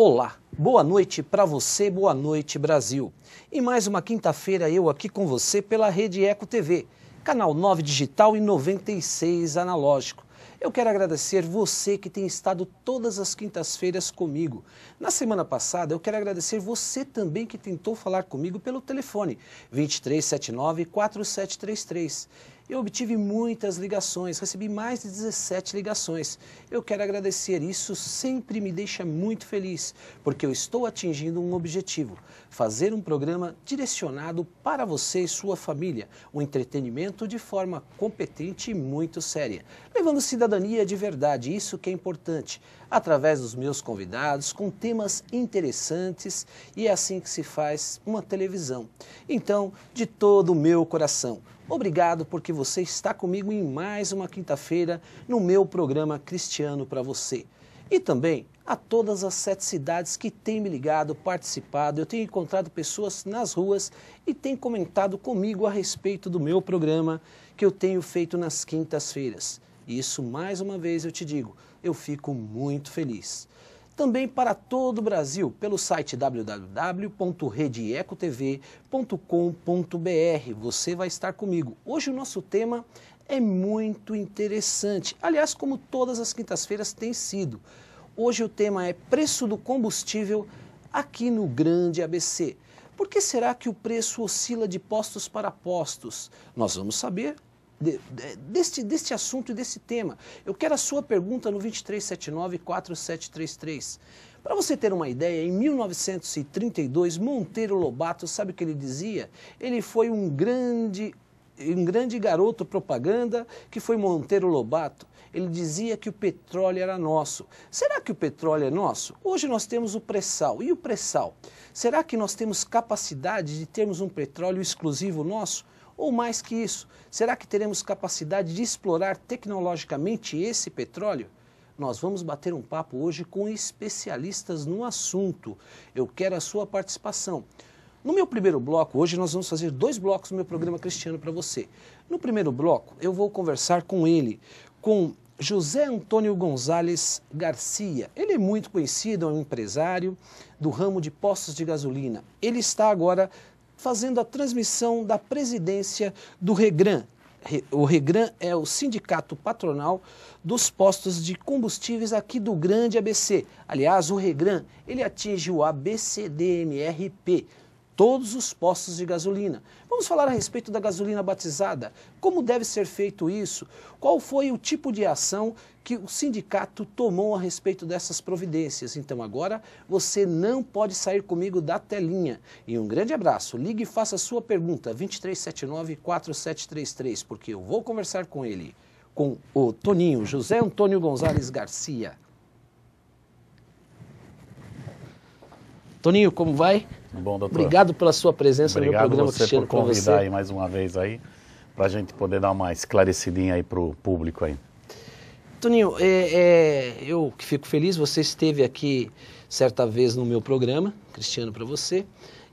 Olá, boa noite para você, boa noite Brasil. E mais uma quinta-feira eu aqui com você pela Rede Eco TV, canal 9 digital e 96 analógico. Eu quero agradecer você que tem estado todas as quintas-feiras comigo. Na semana passada, eu quero agradecer você também que tentou falar comigo pelo telefone 2379 4733. Eu obtive muitas ligações, recebi mais de 17 ligações. Eu quero agradecer, isso sempre me deixa muito feliz, porque eu estou atingindo um objetivo: fazer um programa direcionado para você e sua família, um entretenimento de forma competente e muito séria, levando cidadania de verdade, isso que é importante, através dos meus convidados, com temas interessantes, e é assim que se faz uma televisão. Então, de todo o meu coração, Obrigado porque você está comigo em mais uma quinta-feira no meu programa Cristiano para você. E também a todas as sete cidades que têm me ligado, participado. Eu tenho encontrado pessoas nas ruas e têm comentado comigo a respeito do meu programa que eu tenho feito nas quintas-feiras. E isso, mais uma vez, eu te digo, eu fico muito feliz também para todo o Brasil pelo site www.redeecotv.com.br. Você vai estar comigo. Hoje o nosso tema é muito interessante. Aliás, como todas as quintas-feiras tem sido. Hoje o tema é preço do combustível aqui no Grande ABC. Por que será que o preço oscila de postos para postos? Nós vamos saber deste, deste assunto e desse tema. Eu quero a sua pergunta no 2379-4733. Para você ter uma ideia, em 1932, Monteiro Lobato, sabe o que ele dizia? Ele foi um grande um grande garoto propaganda que foi Monteiro Lobato. Ele dizia que o petróleo era nosso. Será que o petróleo é nosso? Hoje nós temos o pré-sal. E o pré-sal? Será que nós temos capacidade de termos um petróleo exclusivo nosso? Ou mais que isso, será que teremos capacidade de explorar tecnologicamente esse petróleo? Nós vamos bater um papo hoje com especialistas no assunto. Eu quero a sua participação. No meu primeiro bloco, hoje nós vamos fazer dois blocos no meu programa Cristiano para você. No primeiro bloco, eu vou conversar com ele, com José Antônio Gonzalez Garcia. Ele é muito conhecido, é um empresário do ramo de postos de gasolina. Ele está agora fazendo a transmissão da presidência do Regran. O Regran é o sindicato patronal dos postos de combustíveis aqui do Grande ABC. Aliás, o Regran, ele atinge o ABCDMRP, todos os postos de gasolina. Vamos falar a respeito da gasolina batizada. Como deve ser feito isso? Qual foi o tipo de ação que o sindicato tomou a respeito dessas providências? Então agora você não pode sair comigo da telinha. E um grande abraço. Ligue e faça a sua pergunta 2379 4733, porque eu vou conversar com ele, com o Toninho José Antônio Gonzalez Garcia. Toninho, como vai? Tá bom, doutor. Obrigado pela sua presença obrigado no meu programa, você Cristiano, por convidar você. aí mais uma vez aí, para a gente poder dar uma esclarecidinha aí para o público aí. Toninho, é, é, eu que fico feliz, você esteve aqui certa vez no meu programa, Cristiano, para você.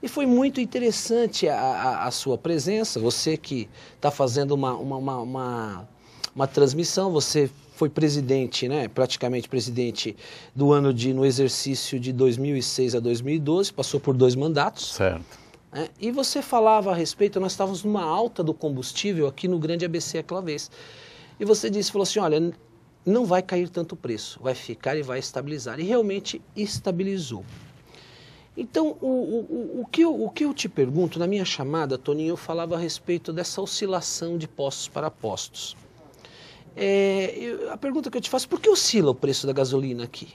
E foi muito interessante a, a, a sua presença, você que está fazendo uma, uma, uma, uma, uma transmissão, você foi presidente, né, praticamente presidente do ano de no exercício de 2006 a 2012, passou por dois mandatos. Certo. Né, e você falava a respeito, nós estávamos numa alta do combustível aqui no Grande ABC aquela vez. E você disse, falou assim, olha, não vai cair tanto o preço, vai ficar e vai estabilizar. E realmente estabilizou. Então, o, o, o, que eu, o que eu te pergunto, na minha chamada, Toninho, eu falava a respeito dessa oscilação de postos para postos. É, eu, a pergunta que eu te faço, por que oscila o preço da gasolina aqui?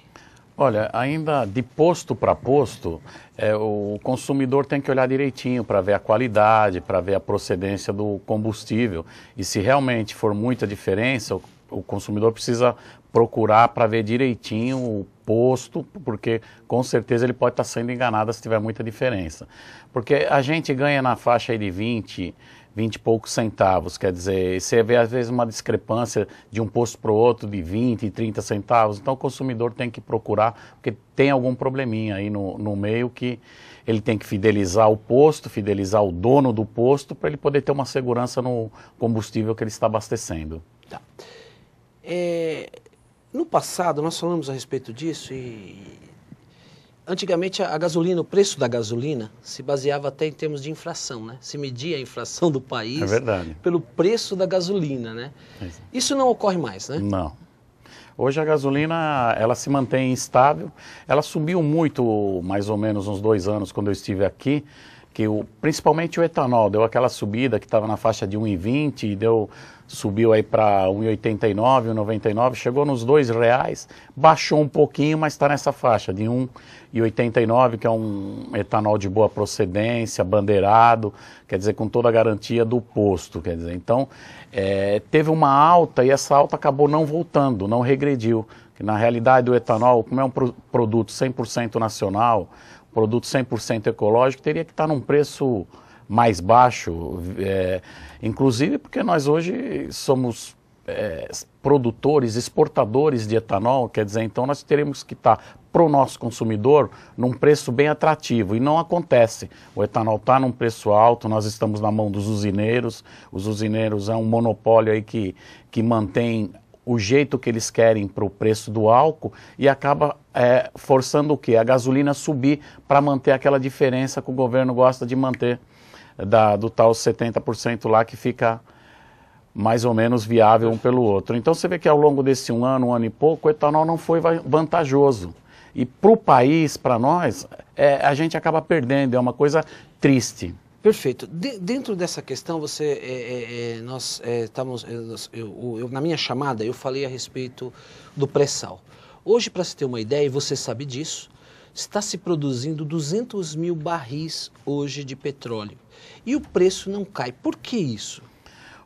Olha, ainda de posto para posto, é, o consumidor tem que olhar direitinho para ver a qualidade, para ver a procedência do combustível. E se realmente for muita diferença, o, o consumidor precisa procurar para ver direitinho o posto, porque com certeza ele pode estar tá sendo enganado se tiver muita diferença. Porque a gente ganha na faixa de 20 20 e poucos centavos. Quer dizer, você vê às vezes uma discrepância de um posto para o outro de 20 e 30 centavos. Então o consumidor tem que procurar, porque tem algum probleminha aí no, no meio que ele tem que fidelizar o posto, fidelizar o dono do posto, para ele poder ter uma segurança no combustível que ele está abastecendo. Tá. É, no passado, nós falamos a respeito disso e antigamente a gasolina, o preço da gasolina se baseava até em termos de inflação, né? Se media a inflação do país é verdade. pelo preço da gasolina, né? Isso não ocorre mais, né? Não. Hoje a gasolina ela se mantém estável. Ela subiu muito, mais ou menos uns dois anos quando eu estive aqui, que o, principalmente o etanol deu aquela subida que estava na faixa de 1,20 e deu subiu aí para 1,89, 1,99, chegou nos dois reais, baixou um pouquinho, mas está nessa faixa de 1,89, que é um etanol de boa procedência, bandeirado, quer dizer, com toda a garantia do posto, quer dizer, então é, teve uma alta e essa alta acabou não voltando, não regrediu, que na realidade o etanol, como é um pro produto 100% nacional, produto 100% ecológico, teria que estar tá num preço mais baixo, é, inclusive porque nós hoje somos é, produtores, exportadores de etanol, quer dizer, então nós teremos que estar para o nosso consumidor num preço bem atrativo. E não acontece. O etanol está num preço alto, nós estamos na mão dos usineiros. Os usineiros é um monopólio aí que, que mantém o jeito que eles querem para o preço do álcool e acaba é, forçando o quê? A gasolina subir para manter aquela diferença que o governo gosta de manter da, do tal 70% lá que fica mais ou menos viável um pelo outro. Então você vê que ao longo desse um ano, um ano e pouco, o etanol não foi vantajoso. E para o país, para nós, é, a gente acaba perdendo, é uma coisa triste. Perfeito. De, dentro dessa questão, você, é, é, é nós é, estamos, é, eu, eu, na minha chamada, eu falei a respeito do pré-sal. Hoje, para se ter uma ideia, e você sabe disso, está se produzindo 200 mil barris hoje de petróleo. E o preço não cai. Por que isso?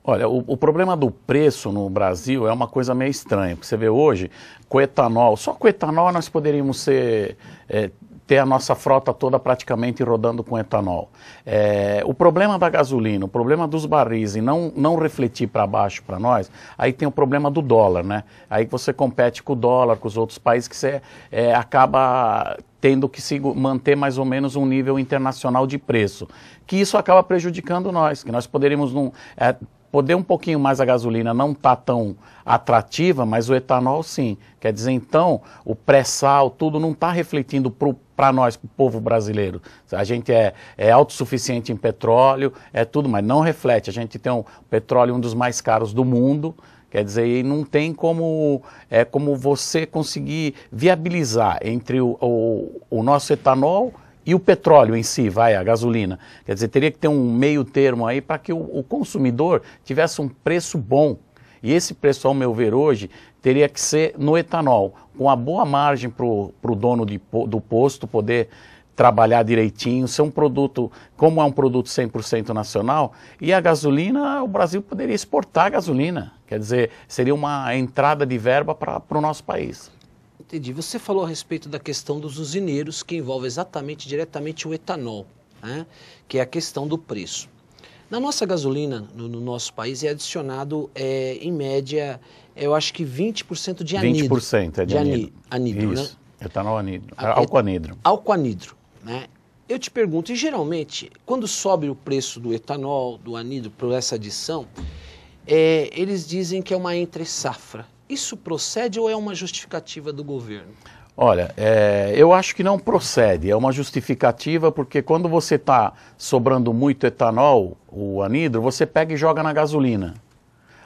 Olha, o, o, problema do preço no Brasil é uma coisa meio estranha. Você vê hoje, com etanol, só com etanol nós poderíamos ser, é, ter a nossa frota toda praticamente rodando com etanol. É, o problema da gasolina, o problema dos barris e não, não refletir para baixo para nós, aí tem o problema do dólar, né? Aí você compete com o dólar, com os outros países, que você é, acaba tendo que se manter mais ou menos um nível internacional de preço. Que isso acaba prejudicando nós, que nós poderíamos não. É, poder um pouquinho mais a gasolina não está tão atrativa, mas o etanol sim. Quer dizer, então, o pré-sal, tudo não está refletindo para o para nós, para o povo brasileiro. A gente é, é autossuficiente em petróleo, é tudo, mas não reflete. A gente tem um petróleo um dos mais caros do mundo. Quer dizer, e não tem como, é, como você conseguir viabilizar entre o, o, o nosso etanol e o petróleo em si, vai, a gasolina. Quer dizer, teria que ter um meio termo aí para que o, o, consumidor tivesse um preço bom. E esse preço, ao meu ver, hoje, teria que ser no etanol, com uma boa margem para o dono de, do posto poder trabalhar direitinho, ser um produto, como é um produto 100% nacional, e a gasolina, o Brasil poderia exportar gasolina, quer dizer, seria uma entrada de verba para o nosso país. Entendi. Você falou a respeito da questão dos usineiros, que envolve exatamente, diretamente o etanol, né? que é a questão do preço. Na nossa gasolina, no, no nosso país, é adicionado, é, em média, eu acho que 20% de anidro. 20% é de, de anidro. anidro né? Isso, né? etanol tá anidro, alcoanidro ah, é álcool anidro. Álcool anidro, né? Eu te pergunto, e geralmente, quando sobe o preço do etanol, do anidro, por essa adição, é, eles dizem que é uma entre-safra. Isso procede ou é uma justificativa do governo? Olha, é, eu acho que não procede, é uma justificativa, porque quando você está sobrando muito etanol, o anidro, você pega e joga na gasolina.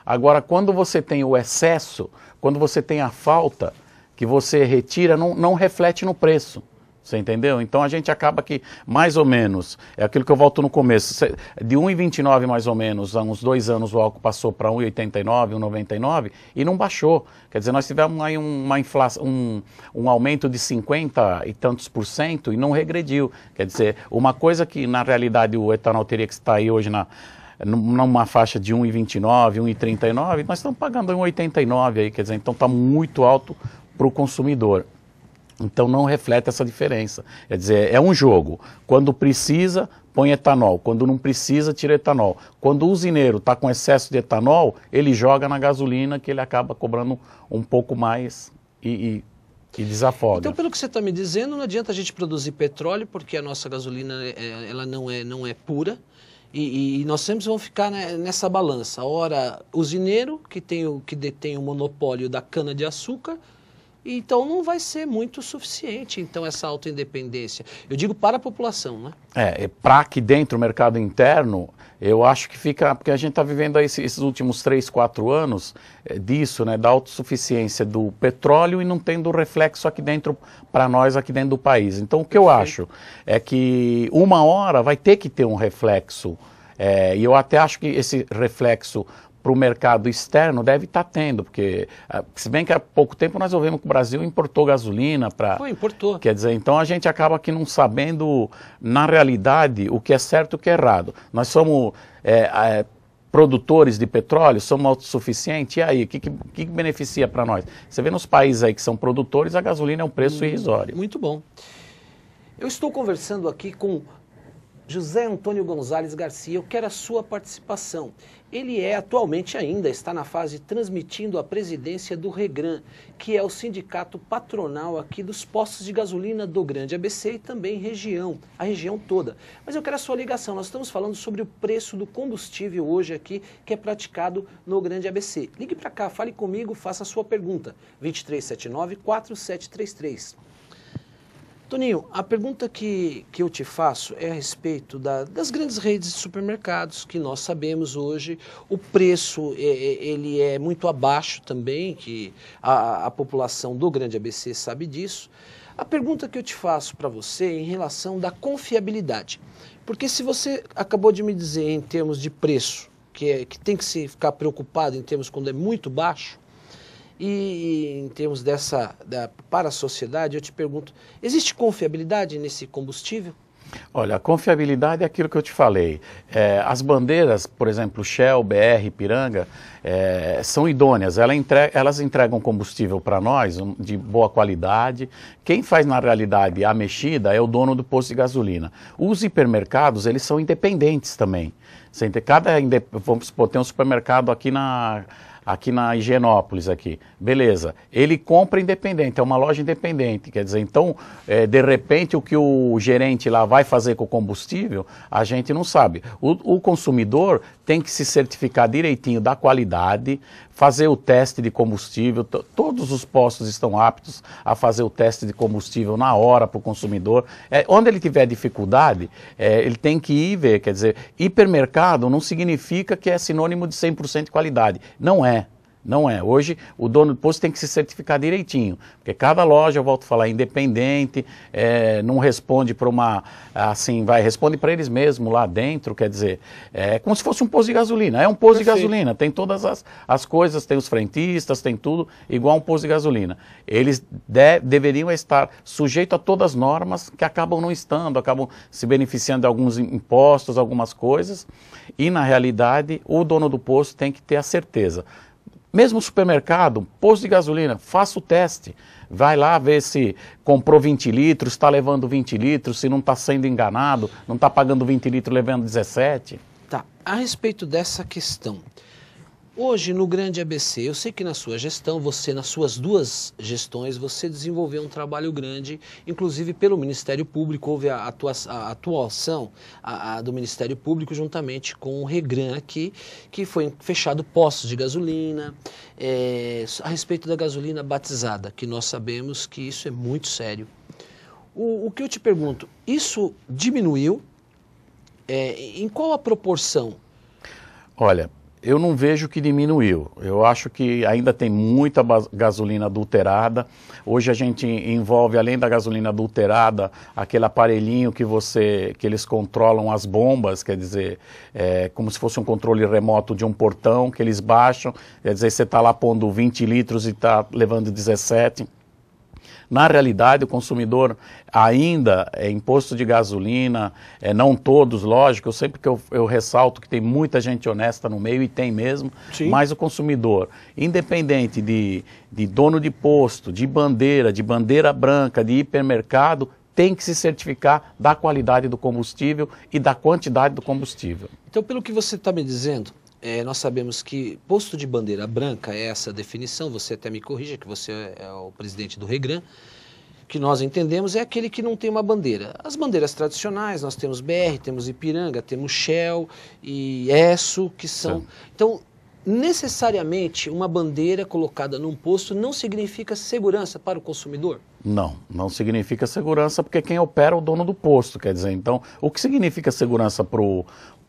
Agora, quando você tem o excesso, quando você tem a falta que você retira, não, não reflete no preço. Você entendeu? Então a gente acaba que, mais ou menos, é aquilo que eu volto no começo. De 1,29 mais ou menos, há uns dois anos o álcool passou para 1,89, 1,99 e não baixou. Quer dizer, nós tivemos aí uma inflação, um, um aumento de 50 e tantos por cento e não regrediu. Quer dizer, uma coisa que na realidade o etanol teria que estar aí hoje na, numa faixa de 1,29, 1,39, nós estamos pagando 1,89 aí, quer dizer, então está muito alto para o consumidor. Então não reflete essa diferença. Quer dizer, é um jogo. Quando precisa, põe etanol. Quando não precisa, tira etanol. Quando o usineiro está com excesso de etanol, ele joga na gasolina que ele acaba cobrando um pouco mais e, e, e desafoga. Então, pelo que você está me dizendo, não adianta a gente produzir petróleo porque a nossa gasolina é, ela não é, não é pura. E, e, nós sempre vamos ficar né, nessa balança. Ora, usineiro, que, tem o, que detém o monopólio da cana-de-açúcar, então não vai ser muito suficiente, então, essa autoindependência. Eu digo para a população, né? É, para aqui dentro o mercado interno, eu acho que fica, porque a gente está vivendo aí esses últimos três, quatro anos é, disso, né, da autossuficiência do petróleo e não tendo reflexo aqui dentro para nós aqui dentro do país. Então o que eu acho é que uma hora vai ter que ter um reflexo. É, e eu até acho que esse reflexo para o mercado externo deve estar tá tendo, porque ah, se bem que há pouco tempo nós ouvimos que o Brasil importou gasolina para. Foi, importou. Quer dizer, então a gente acaba aqui não sabendo, na realidade, o que é certo e o que é errado. Nós somos. É, é, produtores de petróleo, somos autossuficientes, e aí, o que, que, que, beneficia para nós? Você vê nos países aí que são produtores, a gasolina é um preço hum, irrisório. Muito bom. Eu estou conversando aqui com José Antônio Gonzalez Garcia, eu quero a sua participação. Ele é atualmente ainda está na fase transmitindo a presidência do Regran, que é o sindicato patronal aqui dos postos de gasolina do Grande ABC e também região, a região toda. Mas eu quero a sua ligação. Nós estamos falando sobre o preço do combustível hoje aqui que é praticado no Grande ABC. Ligue para cá, fale comigo, faça a sua pergunta. 2379 4733. Toninho, a pergunta que, que eu te faço é a respeito da, das grandes redes de supermercados, que nós sabemos hoje, o preço é, é ele é muito abaixo também, que a, a população do grande ABC sabe disso. A pergunta que eu te faço para você é em relação da confiabilidade. Porque se você acabou de me dizer em termos de preço, que, é, que tem que se ficar preocupado em termos quando é muito baixo, e em termos dessa da, para a sociedade, eu te pergunto: existe confiabilidade nesse combustível? Olha, a confiabilidade é aquilo que eu te falei. É, as bandeiras, por exemplo, Shell, BR, Piranga, é, são idôneas. Elas entregam, elas entregam combustível para nós um, de boa qualidade. Quem faz, na realidade, a mexida é o dono do posto de gasolina. Os hipermercados, eles são independentes também. Cada, vamos supor, tem um supermercado aqui na aqui na Higienópolis, aqui. Beleza. Ele compra independente, é uma loja independente. Quer dizer, então, é, de repente, o que o gerente lá vai fazer com o combustível, a gente não sabe. O, o consumidor tem que se certificar direitinho da qualidade, fazer o teste de combustível. Todos os postos estão aptos a fazer o teste de combustível na hora para o consumidor. É, onde ele tiver dificuldade, é, ele tem que ir ver. Quer dizer, hipermercado não significa que é sinônimo de 100% de qualidade. Não é. Não é. Hoje o dono do posto tem que se certificar direitinho, porque cada loja, eu volto a falar, é independente, é, não responde para uma, assim, vai, responde para eles mesmos lá dentro, quer dizer, é como se fosse um posto de gasolina. É um posto Perfeito. de gasolina, tem todas as, as coisas, tem os frentistas, tem tudo, igual um posto de gasolina. Eles de, deveriam estar sujeitos a todas as normas que acabam não estando, acabam se beneficiando de alguns impostos, algumas coisas, e na realidade o dono do posto tem que ter a certeza mesmo supermercado, posto de gasolina, faça o teste. Vai lá ver se comprou 20 litros, está levando 20 litros, se não está sendo enganado, não está pagando 20 litros, levando 17. Tá. A respeito dessa questão, Hoje, no grande ABC, eu sei que na sua gestão, você, nas suas duas gestões, você desenvolveu um trabalho grande, inclusive pelo Ministério Público, houve a, atua a atuação a, a do Ministério Público juntamente com o Regran aqui, que foi fechado postos de gasolina, é, a respeito da gasolina batizada, que nós sabemos que isso é muito sério. O, o que eu te pergunto, isso diminuiu? É, em qual a proporção? Olha, eu não vejo que diminuiu. Eu acho que ainda tem muita gasolina adulterada. Hoje a gente envolve, além da gasolina adulterada, aquele aparelhinho que você, que eles controlam as bombas, quer dizer, é, como se fosse um controle remoto de um portão que eles baixam. Quer dizer, você está lá pondo 20 litros e está levando 17. Na realidade, o consumidor ainda é imposto de gasolina, é, não todos, lógico, eu sempre que eu, eu, ressalto que tem muita gente honesta no meio e tem mesmo, Sim. mas o consumidor, independente de, de dono de posto, de bandeira, de bandeira branca, de hipermercado, tem que se certificar da qualidade do combustível e da quantidade do combustível. Então, pelo que você está me dizendo, é, nós sabemos que posto de bandeira branca é essa definição, você até me corrija, que você é o presidente do Regran, que nós entendemos é aquele que não tem uma bandeira. As bandeiras tradicionais, nós temos BR, temos Ipiranga, temos Shell e ESSO, que são. Sim. Então, necessariamente uma bandeira colocada num posto não significa segurança para o consumidor? Não, não significa segurança porque quem opera é o dono do posto, quer dizer. Então, o que significa segurança para o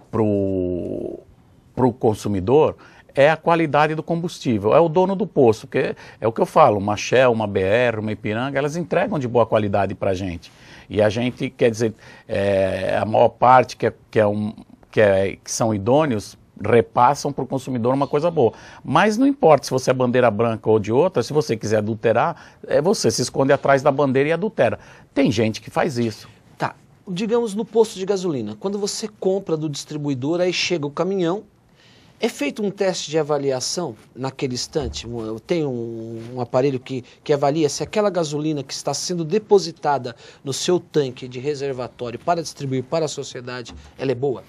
pro para o consumidor é a qualidade do combustível, é o dono do posto, porque é o que eu falo, uma Shell, uma BR, uma Ipiranga, elas entregam de boa qualidade para a gente. E a gente, quer dizer, é, a maior parte que, é, que, é um, que, é, que são idôneos repassam para o consumidor uma coisa boa. Mas não importa se você é bandeira branca ou de outra, se você quiser adulterar, é você se esconde atrás da bandeira e adultera. Tem gente que faz isso. Tá. Digamos no posto de gasolina, quando você compra do distribuidor, aí chega o caminhão é feito um teste de avaliação naquele instante? Eu tenho um, um, aparelho que, que avalia se aquela gasolina que está sendo depositada no seu tanque de reservatório para distribuir para a sociedade, ela é boa?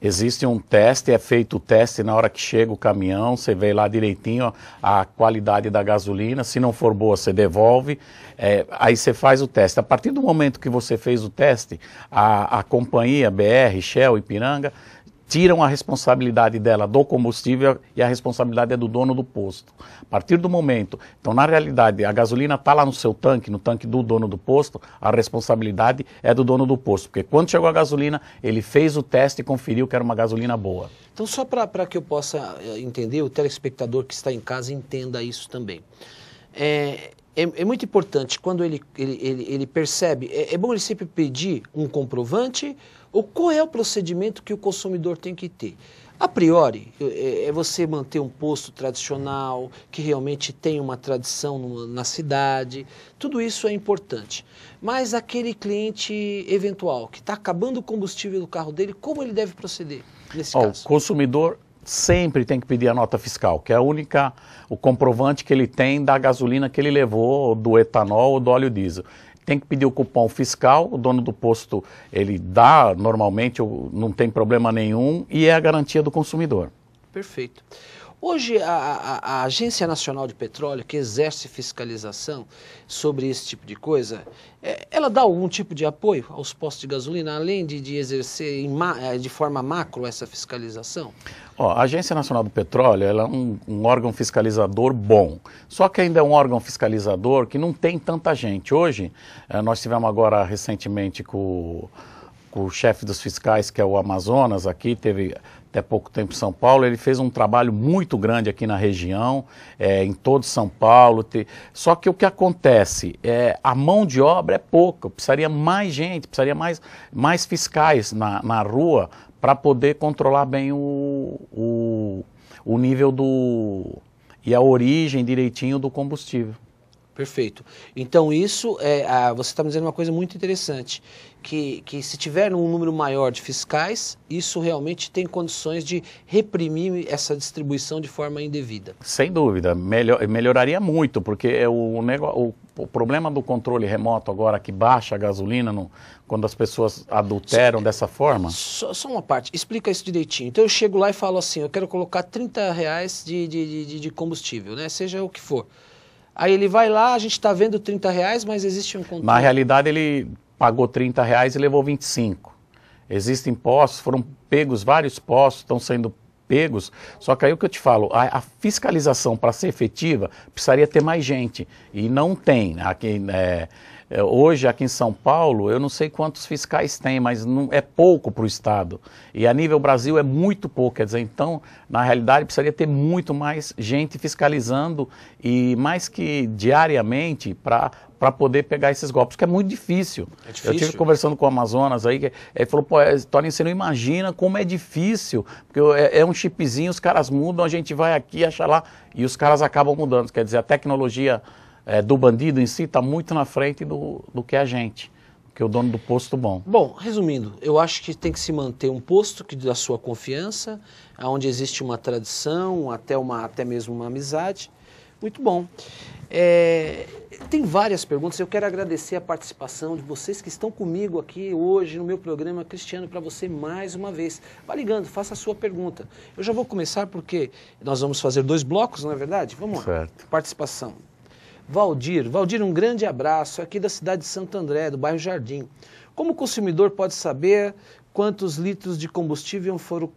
Existe um teste, é feito o teste na hora que chega o caminhão, você vê lá direitinho a qualidade da gasolina, se não for boa você devolve, é, aí você faz o teste. A partir do momento que você fez o teste, a, a companhia BR, Shell, e Ipiranga, tiram a responsabilidade dela do combustível e a responsabilidade é do dono do posto. A partir do momento, então na realidade a gasolina está lá no seu tanque, no tanque do dono do posto, a responsabilidade é do dono do posto, porque quando chegou a gasolina ele fez o teste e conferiu que era uma gasolina boa. Então só para que eu possa eh, entender, o telespectador que está em casa entenda isso também. É, é, é, muito importante quando ele, ele, ele, ele percebe, é, é, bom ele sempre pedir um comprovante ou qual é o procedimento que o consumidor tem que ter. A priori, é, é você manter um posto tradicional, que realmente tem uma tradição na cidade, tudo isso é importante. Mas aquele cliente eventual que está acabando o combustível do carro dele, como ele deve proceder nesse oh, caso? O consumidor sempre tem que pedir a nota fiscal, que é a única, o comprovante que ele tem da gasolina que ele levou, do etanol ou do óleo diesel. Tem que pedir o cupom fiscal, o dono do posto ele dá normalmente, não tem problema nenhum, e é a garantia do consumidor. Perfeito. Hoje, a, a, a, Agência Nacional de Petróleo, que exerce fiscalização sobre esse tipo de coisa, é, ela dá algum tipo de apoio aos postos de gasolina, além de, de exercer em, é, de forma macro essa fiscalização? Ó, a Agência Nacional do Petróleo é um, um, órgão fiscalizador bom, só que ainda é um órgão fiscalizador que não tem tanta gente. Hoje, é, nós tivemos agora recentemente com o chefe dos fiscais, que é o Amazonas, aqui, teve até pouco tempo em São Paulo, ele fez um trabalho muito grande aqui na região, é, em todo São Paulo. Te... Só que o que acontece? É, a mão de obra é pouca, precisaria mais gente, precisaria mais, mais fiscais na, na rua para poder controlar bem o, o, o nível do. e a origem direitinho do combustível. Perfeito. Então, isso é. A, ah, você está me dizendo uma coisa muito interessante que, que se tiver um número maior de fiscais, isso realmente tem condições de reprimir essa distribuição de forma indevida. Sem dúvida, melhor, melhoraria muito, porque é o, o, o problema do controle remoto agora que baixa a gasolina no, quando as pessoas adulteram só, dessa forma? Só, só, uma parte, explica isso direitinho. Então eu chego lá e falo assim, eu quero colocar 30 reais de, de, de, de combustível, né? seja o que for. Aí ele vai lá, a gente está vendo 30 reais, mas existe um controle. Na realidade, ele pagou 30 reais e levou 25. Existem postos, foram pegos vários postos, estão sendo pegos, só que aí o que eu te falo, a, a fiscalização para ser efetiva precisaria ter mais gente, e não tem. Aqui, é, é, hoje, aqui em São Paulo, eu não sei quantos fiscais tem, mas não, é pouco para o Estado. E a nível Brasil é muito pouco. Quer dizer, então, na realidade, precisaria ter muito mais gente fiscalizando e mais que diariamente para para poder pegar esses golpes, que é muito difícil. É difícil. Eu tive conversando com o Amazonas aí, que ele falou, pô, é, Tony, você não imagina como é difícil, porque é, é um chipzinho, os caras mudam, a gente vai aqui, acha lá, e os caras acabam mudando. Quer dizer, a tecnologia é, do bandido em si está muito na frente do, do que é a gente, que é o dono do posto bom. Bom, resumindo, eu acho que tem que se manter um posto que dá sua confiança, onde existe uma tradição, até, uma, até mesmo uma amizade. Muito bom. É, tem várias perguntas. Eu quero agradecer a participação de vocês que estão comigo aqui hoje no meu programa Cristiano para você mais uma vez. Vá ligando, faça a sua pergunta. Eu já vou começar porque nós vamos fazer dois blocos, não é verdade? Vamos lá. Certo. Participação. Valdir. Valdir, um grande abraço é aqui da cidade de Santo André, do bairro Jardim. Como o consumidor pode saber quantos litros de combustível foram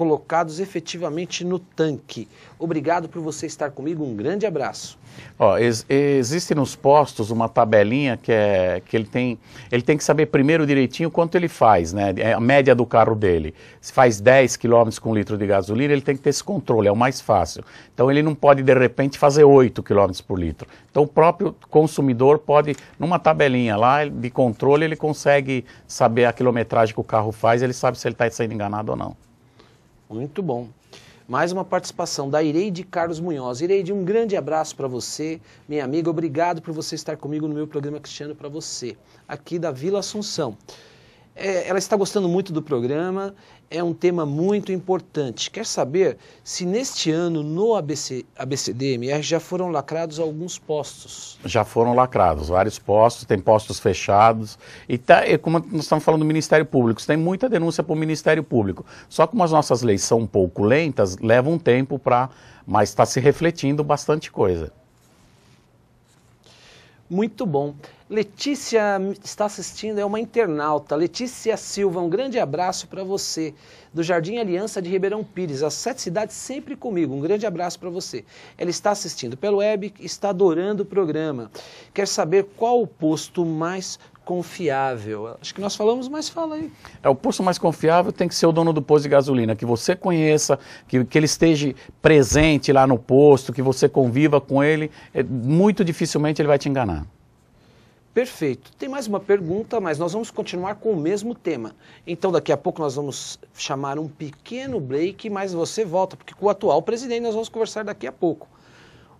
colocados efetivamente no tanque. Obrigado por você estar comigo, um grande abraço. Ó, ex existe nos postos uma tabelinha que, é, que ele, tem, ele tem que saber primeiro direitinho quanto ele faz, né? É a média do carro dele. Se faz 10 km com litro de gasolina, ele tem que ter esse controle, é o mais fácil. Então ele não pode, de repente, fazer 8 km por litro. Então o próprio consumidor pode, numa tabelinha lá de controle, ele consegue saber a quilometragem que o carro faz, ele sabe se ele está sendo enganado ou não. Muito bom. Mais uma participação da Ireide Carlos Munhoz. Ireide, um grande abraço para você, minha amiga. Obrigado por você estar comigo no meu programa Cristiano para você, aqui da Vila Assunção. É, ela está gostando muito do programa, é um tema muito importante. Quer saber se neste ano no ABC, ABCDMR já foram lacrados alguns postos? Já foram lacrados vários postos, tem postos fechados. E, tá, e como nós estamos falando do Ministério Público, tem muita denúncia para o Ministério Público. Só que como as nossas leis são um pouco lentas, leva um tempo para. Mas está se refletindo bastante coisa. Muito bom. Letícia está assistindo, é uma internauta. Letícia Silva, um grande abraço para você. Do Jardim Aliança de Ribeirão Pires, as sete cidades sempre comigo. Um grande abraço para você. Ela está assistindo pelo web, está adorando o programa. Quer saber qual o posto mais confiável? Acho que nós falamos, mas fala aí. É, o posto mais confiável tem que ser o dono do posto de gasolina, que você conheça, que, que ele esteja presente lá no posto, que você conviva com ele. É, muito dificilmente ele vai te enganar. Perfeito. Tem mais uma pergunta, mas nós vamos continuar com o mesmo tema. Então, daqui a pouco nós vamos chamar um pequeno break, mas você volta, porque com o atual presidente nós vamos conversar daqui a pouco.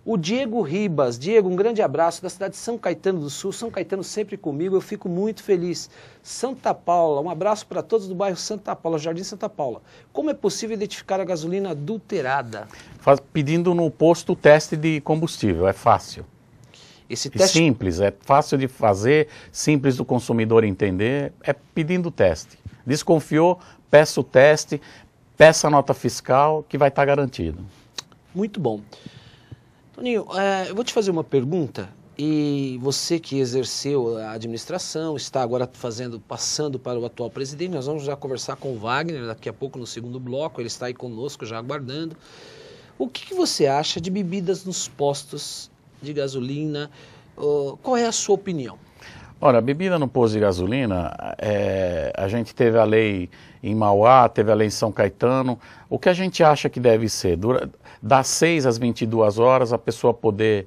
O Diego Ribas. Diego, um grande abraço da cidade de São Caetano do Sul. São Caetano sempre comigo, eu fico muito feliz. Santa Paula, um abraço para todos do bairro Santa Paula, Jardim Santa Paula. Como é possível identificar a gasolina adulterada? pedindo no posto o teste de combustível, é fácil. Esse teste... Simples, é fácil de fazer, simples do consumidor entender, é pedindo teste. Desconfiou, peça o teste, peça a nota fiscal que vai estar tá garantido. Muito bom. Toninho, é, eu vou te fazer uma pergunta e você que exerceu a administração, está agora fazendo, passando para o atual presidente, nós vamos já conversar com o Wagner daqui a pouco no segundo bloco, ele está aí conosco já aguardando. O que, que você acha de bebidas nos postos de gasolina. qual é a sua opinião? Olha, a bebida no posto de gasolina, é, a gente teve a lei em Mauá, teve a lei em São Caetano. O que a gente acha que deve ser? Dura, das 6 às 22 horas, a pessoa poder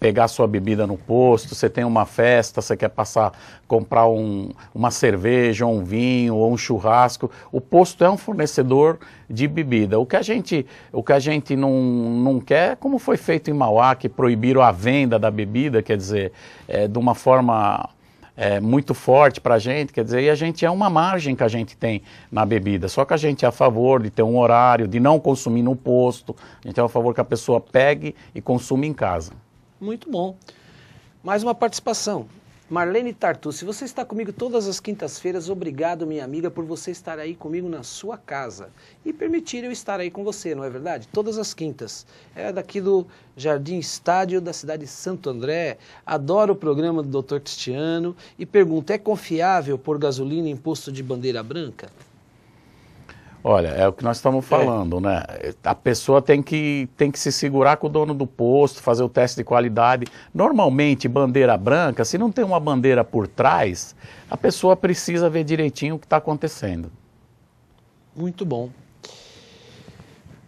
pegar sua bebida no posto, você tem uma festa, você quer passar, comprar um, uma cerveja, um vinho ou um churrasco, o posto é um fornecedor de bebida. O que a gente, o que a gente não, não quer, é como foi feito em Mauá, que proibiram a venda da bebida, quer dizer, é, de uma forma é, muito forte para a gente, quer dizer, e a gente é uma margem que a gente tem na bebida. Só que a gente é a favor de ter um horário, de não consumir no posto. A gente é a favor que a pessoa pegue e consuma em casa. Muito bom. Mais uma participação. Marlene Tartu, se você está comigo todas as quintas-feiras. Obrigado, minha amiga, por você estar aí comigo na sua casa e permitir eu estar aí com você, não é verdade? Todas as quintas. É daqui do Jardim Estádio da cidade de Santo André. Adoro o programa do Dr. Cristiano e pergunta: é confiável pôr gasolina em posto de bandeira branca? Olha, é o que nós estamos é. falando, é. né? A pessoa tem que, tem que se segurar com o dono do posto, fazer o teste de qualidade. Normalmente, bandeira branca, se não tem uma bandeira por trás, a pessoa precisa ver direitinho o que está acontecendo. Muito bom.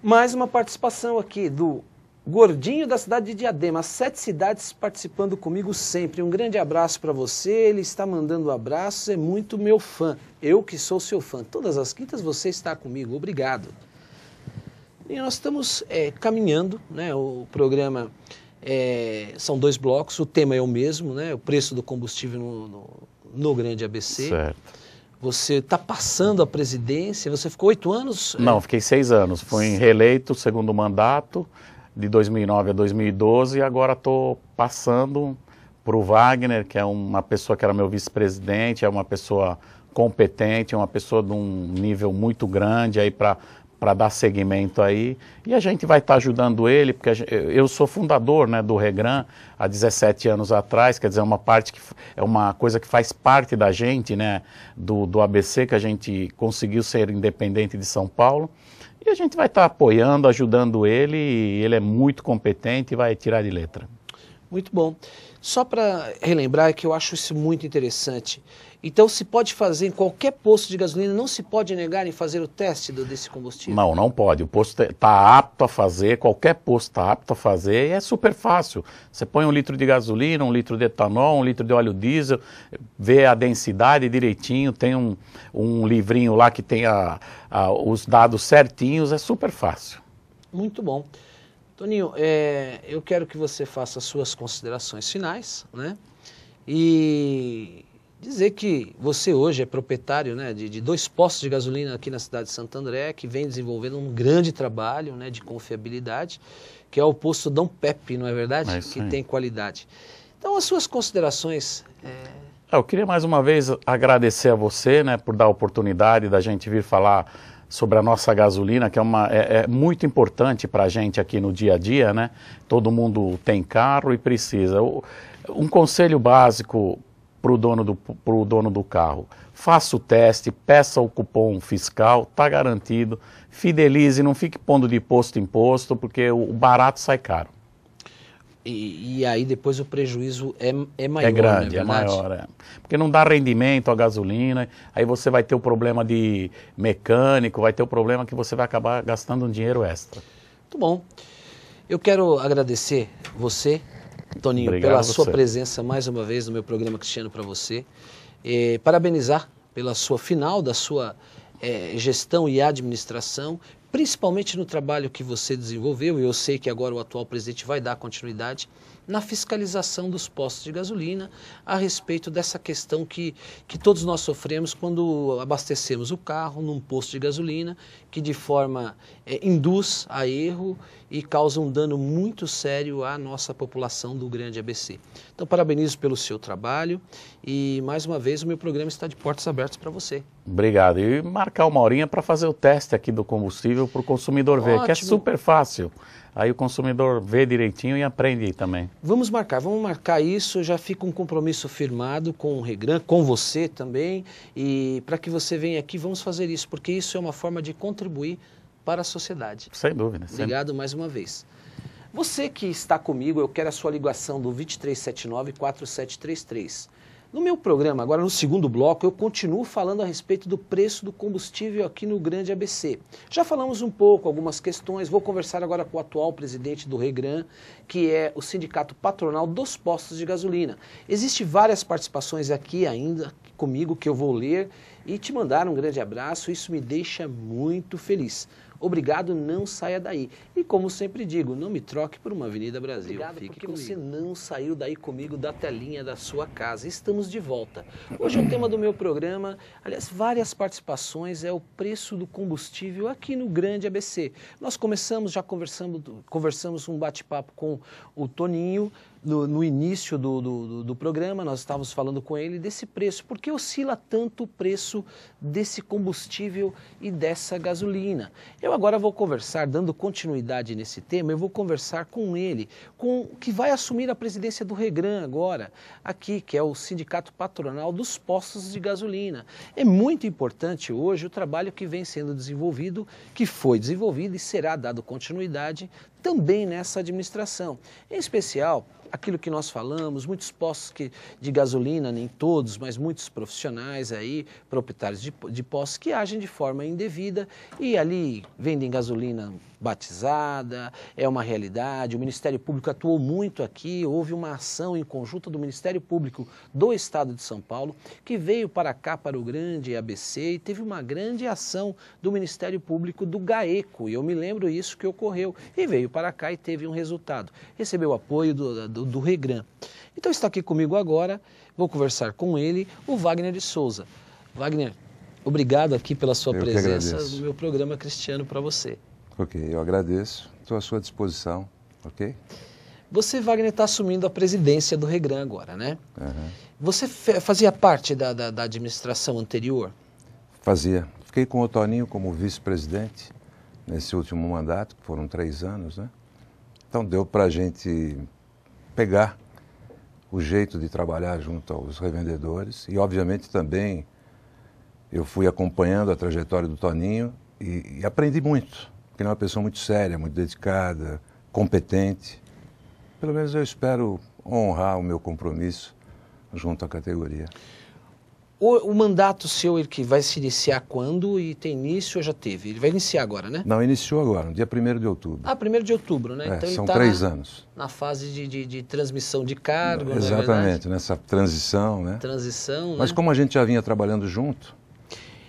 Mais uma participação aqui do Gordinho da cidade de Diadema, sete cidades participando comigo sempre. Um grande abraço para você. Ele está mandando abraços, é muito meu fã. Eu que sou seu fã. Todas as quintas você está comigo. Obrigado. E nós estamos é, caminhando, né? O programa é, são dois blocos. O tema é o mesmo, né? O preço do combustível no, no, no Grande ABC. Certo. Você está passando a presidência. Você ficou oito anos? Não, é... fiquei seis anos. Fui reeleito, segundo mandato de 2009 a 2012 e agora estou passando para o Wagner, que é uma pessoa que era meu vice-presidente, é uma pessoa competente, é uma pessoa de um nível muito grande aí para para dar seguimento aí. E a gente vai estar tá ajudando ele, porque gente, eu sou fundador né, do Regran há 17 anos atrás, quer dizer, é uma parte que é uma coisa que faz parte da gente, né, do, do ABC, que a gente conseguiu ser independente de São Paulo. E a gente vai estar tá apoiando, ajudando ele, ele é muito competente e vai tirar de letra. Muito bom. Só para relembrar que eu acho isso muito interessante. Então se pode fazer em qualquer posto de gasolina, não se pode negar em fazer o teste do, desse combustível? Não, não pode. O posto está apto a fazer, qualquer posto está apto a fazer e é super fácil. Você põe um litro de gasolina, um litro de etanol, um litro de óleo diesel, vê a densidade direitinho, tem um, um livrinho lá que tem a, a, os dados certinhos, é super fácil. Muito bom. Toninho, é, eu quero que você faça suas considerações finais, né? E dizer que você hoje é proprietário né, de, de, dois postos de gasolina aqui na cidade de Santo André, que vem desenvolvendo um grande trabalho né, de confiabilidade, que é o posto Dom Pepe, não é verdade? É que tem qualidade. Então, as suas considerações. É, é... Eu queria mais uma vez agradecer a você né, por dar a oportunidade da gente vir falar sobre a nossa gasolina, que é, uma, é, é muito importante para a gente aqui no dia a dia, né? Todo mundo tem carro e precisa. Um conselho básico para o dono, do, dono do carro. Faça o teste, peça o cupom fiscal, está garantido. Fidelize, não fique pondo de posto em posto, porque o barato sai caro. E, e, aí depois o prejuízo é, é maior. É, é grande, é, é maior. É. Porque não dá rendimento a gasolina, aí você vai ter o problema de mecânico, vai ter o problema que você vai acabar gastando um dinheiro extra. Muito bom. Eu quero agradecer você, Toninho, Obrigado pela sua presença mais uma vez no meu programa Cristiano para você. E eh, parabenizar pela sua final da sua é, gestão e administração, principalmente no trabalho que você desenvolveu, e eu sei que agora o atual presidente vai dar continuidade, na fiscalização dos postos de gasolina a respeito dessa questão que, que todos nós sofremos quando abastecemos o carro num posto de gasolina que de forma é, induz a erro e causa um dano muito sério à nossa população do grande ABC. Então parabenizo pelo seu trabalho e mais uma vez o meu programa está de portas abertas para você. Obrigado. E marcar uma horinha para fazer o teste aqui do combustível para o consumidor ver, Ótimo. que é super fácil. Aí o consumidor vê direitinho e aprende também. Vamos marcar, vamos marcar isso. Já fica um compromisso firmado com o Regran, com você também. E para que você venha aqui, vamos fazer isso, porque isso é uma forma de contribuir para a sociedade. Sem dúvida. Obrigado mais uma vez. Você que está comigo, eu quero a sua ligação do 2379 4733. No meu programa, agora no segundo bloco, eu continuo falando a respeito do preço do combustível aqui no Grande ABC. Já falamos um pouco, algumas questões, vou conversar agora com o atual presidente do Regran, que é o sindicato patronal dos postos de gasolina. Existem várias participações aqui ainda comigo que eu vou ler e te mandar um grande abraço, isso me deixa muito feliz. Obrigado, não saia daí. E como sempre digo, não me troque por uma Avenida Brasil. Obrigado Fique porque comigo. você não saiu daí comigo da telinha da sua casa. Estamos de volta. Hoje é o tema do meu programa, aliás, várias participações, é o preço do combustível aqui no Grande ABC. Nós começamos, já conversamos, conversamos um bate-papo com o Toninho, no, no início do, do, do, programa, nós estávamos falando com ele desse preço. Por que oscila tanto o preço desse combustível e dessa gasolina? Eu agora vou conversar, dando continuidade nesse tema, eu vou conversar com ele, com que vai assumir a presidência do Regran agora, aqui, que é o Sindicato Patronal dos Postos de Gasolina. É muito importante hoje o trabalho que vem sendo desenvolvido, que foi desenvolvido e será dado continuidade também nessa administração. Em especial, aquilo que nós falamos, muitos postos que, de gasolina, nem todos, mas muitos profissionais aí, proprietários de, de postos que agem de forma indevida e ali vendem gasolina batizada, é uma realidade. O Ministério Público atuou muito aqui, houve uma ação em conjunto do Ministério Público do Estado de São Paulo, que veio para cá, para o grande ABC, e teve uma grande ação do Ministério Público do GAECO, e eu me lembro isso que ocorreu, e veio para cá e teve um resultado. Recebeu apoio do, do, do Regran. Então está aqui comigo agora, vou conversar com ele, o Wagner de Souza. Wagner, obrigado aqui pela sua eu presença no meu programa Cristiano para você. Ok, eu agradeço. Estou à sua disposição, ok? Você, Wagner, está assumindo a presidência do Regran agora, né? Uhum. Você fazia parte da, da, da, administração anterior? Fazia. Fiquei com o Toninho como vice-presidente nesse último mandato, que foram três anos, né? Então deu para a gente pegar o jeito de trabalhar junto aos revendedores e, obviamente, também eu fui acompanhando a trajetória do Toninho e, e aprendi muito porque ele é uma pessoa muito séria, muito dedicada, competente. Pelo menos eu espero honrar o meu compromisso junto à categoria. O, o, mandato seu ele que vai se iniciar quando e tem início ou já teve? Ele vai iniciar agora, né? Não, iniciou agora, no dia 1 de outubro. Ah, 1 de outubro, né? É, então são tá três na, anos. Na fase de, de, de transmissão de cargo, é Exatamente, é nessa transição, né? Transição, Mas né? como a gente já vinha trabalhando junto,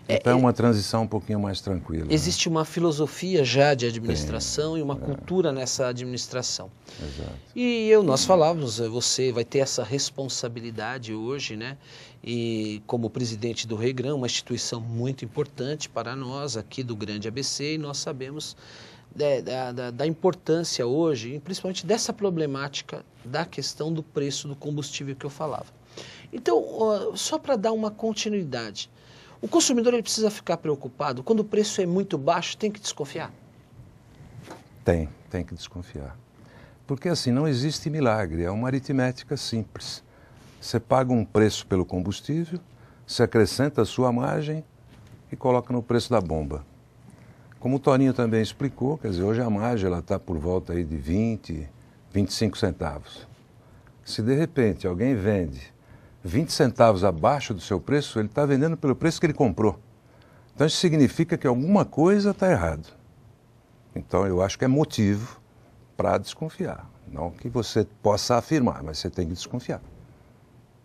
então é, é uma transição um pouquinho mais tranquila. Né? Existe né? uma filosofia já de administração e uma é. cultura nessa administração. Exato. E eu, nós falávamos, eh, você vai ter essa responsabilidade hoje, né? E como presidente do Regram, uma instituição muito importante para nós aqui do Grande ABC, e nós sabemos né, da, da, da, importância hoje, principalmente dessa problemática da questão do preço do combustível que eu falava. Então, só para dar uma continuidade, o consumidor ele precisa ficar preocupado. Quando o preço é muito baixo, tem que desconfiar. Tem, tem que desconfiar. Porque assim, não existe milagre, é uma aritmética simples. Você paga um preço pelo combustível, se acrescenta a sua margem e coloca no preço da bomba. Como o Toninho também explicou, quer dizer, hoje a margem está por volta aí de 20, 25 centavos. Se de repente alguém vende 20 centavos abaixo do seu preço, ele está vendendo pelo preço que ele comprou. Então isso significa que alguma coisa está errado. Então eu acho que é motivo para desconfiar. Não que você possa afirmar, mas você tem que desconfiar.